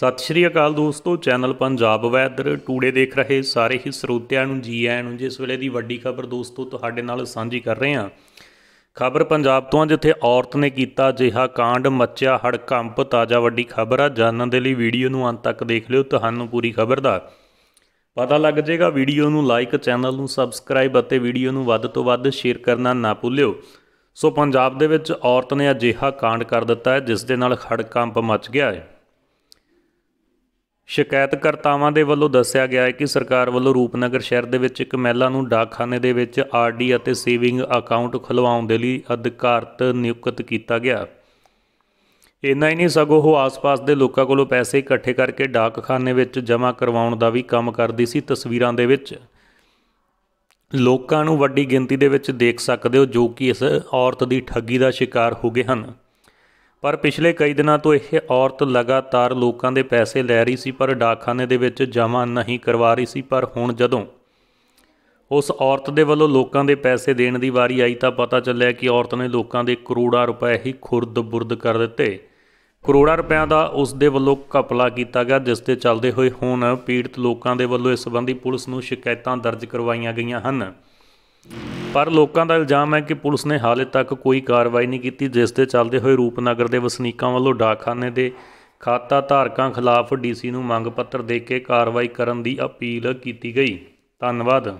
ਸਤਿ ਸ਼੍ਰੀ ਅਕਾਲ ਦੋਸਤੋ channel Punjab weather today ਦੇਖ ਰਹੇ ਸਾਰੇ ਹੀ ਸਰੋਤਿਆਂ ਨੂੰ ਜੀ ਆਇਆਂ ਨੂੰ ਜਿਸ ਵੇਲੇ ਦੀ ਵੱਡੀ ਖਬਰ ਦੋਸਤੋ ਤੁਹਾਡੇ ਨਾਲ ਸਾਂਝੀ ਕਰ ਰਹੇ ਹਾਂ ਖਬਰ ਪੰਜਾਬ ਤੋਂ ਜਿੱਥੇ ਔਰਤ ਨੇ ਕੀਤਾ ਅਜਿਹਾ ਕਾਂਡ ਮੱਚਿਆ ਹੜਕੰਪ ਤਾਜ਼ਾ ਵੱਡੀ ਖਬਰ ਆ ਜਾਣਨ ਦੇ ਲਈ ਵੀਡੀਓ ਨੂੰ ਅੰਤ ਤੱਕ ਦੇਖ ਲਿਓ ਤੁਹਾਨੂੰ ਪੂਰੀ ਖਬਰ ਦਾ ਪਤਾ ਲੱਗ ਜਾਏਗਾ ਵੀਡੀਓ ਨੂੰ ਲਾਈਕ ਚੈਨਲ ਨੂੰ ਸਬਸਕ੍ਰਾਈਬ ਅਤੇ ਵੀਡੀਓ ਨੂੰ ਵੱਧ ਤੋਂ ਵੱਧ ਸ਼ੇਅਰ ਕਰਨਾ ਨਾ ਭੁੱਲਿਓ ਸੋ ਪੰਜਾਬ ਦੇ ਵਿੱਚ ਔਰਤ ਨੇ ਅਜਿਹਾ ਕਾਂਡ ਕਰ ਦਿੱਤਾ ਹੈ ਜਿਸ ਦੇ ਨਾਲ ਹੜਕੰਪ ਮੱਚ ਗਿਆ ਹੈ ਸ਼ਿਕਾਇਤਕਰਤਾਵਾਂ ਦੇ ਵੱਲੋਂ ਦੱਸਿਆ ਗਿਆ ਹੈ ਕਿ ਸਰਕਾਰ ਵੱਲੋਂ ਰੂਪਨਗਰ ਸ਼ਹਿਰ ਦੇ ਵਿੱਚ ਇੱਕ ਮਹਿਲਾ ਨੂੰ ਡਾਕਖਾਨੇ ਦੇ ਵਿੱਚ ਆਰਡੀ ਅਤੇ ਸੇਵਿੰਗ ਅਕਾਊਂਟ ਖੁਲਵਾਉਣ ਦੇ ਲਈ ਅਧਿਕਾਰਤ ਨਿਯੁਕਤ ਕੀਤਾ ਗਿਆ ਇੰਨਾ ਹੀ ਨਹੀਂ ਸਗੋਂ ਉਹ ਆਸ-ਪਾਸ ਦੇ ਲੋਕਾਂ ਕੋਲੋਂ ਪੈਸੇ ਇਕੱਠੇ ਕਰਕੇ ਡਾਕਖਾਨੇ ਵਿੱਚ ਜਮ੍ਹਾਂ ਕਰਵਾਉਣ ਦਾ ਵੀ ਕੰਮ ਕਰਦੀ ਸੀ ਤਸਵੀਰਾਂ ਦੇ ਵਿੱਚ ਲੋਕਾਂ ਨੂੰ ਵੱਡੀ ਗਿਣਤੀ ਦੇ ਵਿੱਚ ਦੇਖ ਸਕਦੇ ਹੋ ਜੋ ਕਿ ਇਸ ਔਰਤ ਦੀ ਠੱਗੀ ਦਾ ਸ਼ਿਕਾਰ ਹੋ ਗਏ ਹਨ ਪਰ ਪਿਛਲੇ ਕਈ ਦਿਨਾਂ ਤੋਂ ਇਹ ਔਰਤ ਲਗਾਤਾਰ ਲੋਕਾਂ ਦੇ ਪੈਸੇ ਲੈ ਰਹੀ ਸੀ ਪਰ ਡਾਕਖਾਨੇ ਦੇ ਵਿੱਚ ਜਮ੍ਹਾਂ ਨਹੀਂ ਕਰਵਾ ਰਹੀ ਸੀ ਪਰ ਹੁਣ ਜਦੋਂ ਉਸ ਔਰਤ ਦੇ ਵੱਲੋਂ ਲੋਕਾਂ ਦੇ ਪੈਸੇ ਦੇਣ ਦੀ ਵਾਰੀ ਆਈ ਤਾਂ ਪਤਾ ਚੱਲਿਆ ਕਿ ਔਰਤ ਨੇ ਲੋਕਾਂ ਦੇ ਕਰੋੜਾਂ ਰੁਪਏ ਹੀ ਖੁਰਦ-ਬੁਰਦ ਕਰ ਦਿੱਤੇ ਕਰੋੜਾਂ ਰੁਪਏ ਦਾ ਉਸ ਦੇ ਵੱਲੋਂ ਕਪਲਾ ਕੀਤਾ ਗਿਆ ਜਿਸ ਦੇ ਚੱਲਦੇ ਹੋਏ ਹੁਣ ਪੀੜਤ ਲੋਕਾਂ ਦੇ ਵੱਲੋਂ ਇਸ ਸੰਬੰਧੀ ਪੁਲਿਸ ਨੂੰ ਸ਼ਿਕਾਇਤਾਂ ਦਰਜ ਕਰਵਾਈਆਂ ਗਈਆਂ ਹਨ ਪਰ ਲੋਕਾਂ ਦਾ ਇਲਜ਼ਾਮ ਹੈ ਕਿ ਪੁਲਿਸ ਨੇ ਹਾਲੇ ਤੱਕ ਕੋਈ ਕਾਰਵਾਈ ਨਹੀਂ ਕੀਤੀ ਜਿਸ ਦੇ ਚੱਲਦੇ ਹੋਏ ਰੂਪਨਗਰ ਦੇ ਵਸਨੀਕਾਂ ਵੱਲੋਂ ਡਾਕਖਾਨੇ ਦੇ ਖਾਤਾ ਧਾਰਕਾਂ ਖਿਲਾਫ ਡੀਸੀ ਨੂੰ ਮੰਗ ਪੱਤਰ ਦੇ ਕੇ ਕਾਰਵਾਈ ਕਰਨ ਦੀ ਅਪੀਲ ਕੀਤੀ ਗਈ ਧੰਨਵਾਦ